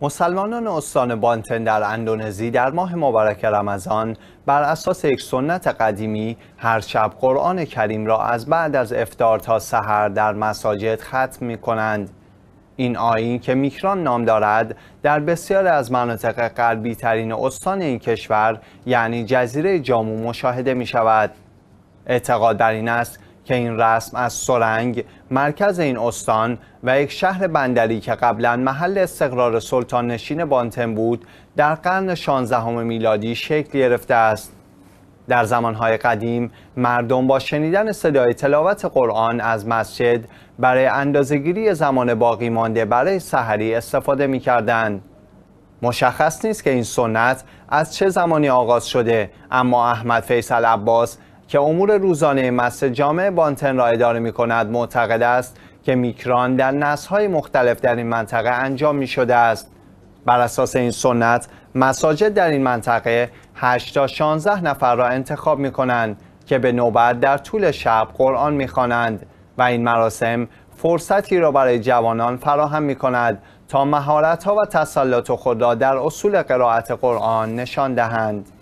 مسلمانان استان بانتن در اندونزی در ماه مبارک رمضان بر اساس یک سنت قدیمی هر شب قرآن کریم را از بعد از افتار تا سحر در مساجد ختم می کنند. این آیین که میکران نام دارد در بسیاری از مناطق غربی ترین استان این کشور یعنی جزیره جامو مشاهده می شود. اعتقاد در این است که این رسم از سرنگ مرکز این استان و یک شهر بندری که قبلا محل استقرار سلطان نشین بانتن بود در قرن 16 میلادی شکل گرفته است در زمانهای قدیم مردم با شنیدن صدای تلاوت قرآن از مسجد برای اندازگیری زمان باقی مانده برای سحری استفاده می کردن. مشخص نیست که این سنت از چه زمانی آغاز شده اما احمد فیصل عباس که امور روزانه مسجد جامعه بانتن را اداره می کند معتقد است که میکران در های مختلف در این منطقه انجام می شده است بر اساس این سنت مساجد در این منطقه 8 تا 16 نفر را انتخاب می کنند که به نوبت در طول شب قرآن می خوانند و این مراسم فرصتی را برای جوانان فراهم می کند تا مهارت ها و تسلط خود را در اصول قرائت قرآن نشان دهند.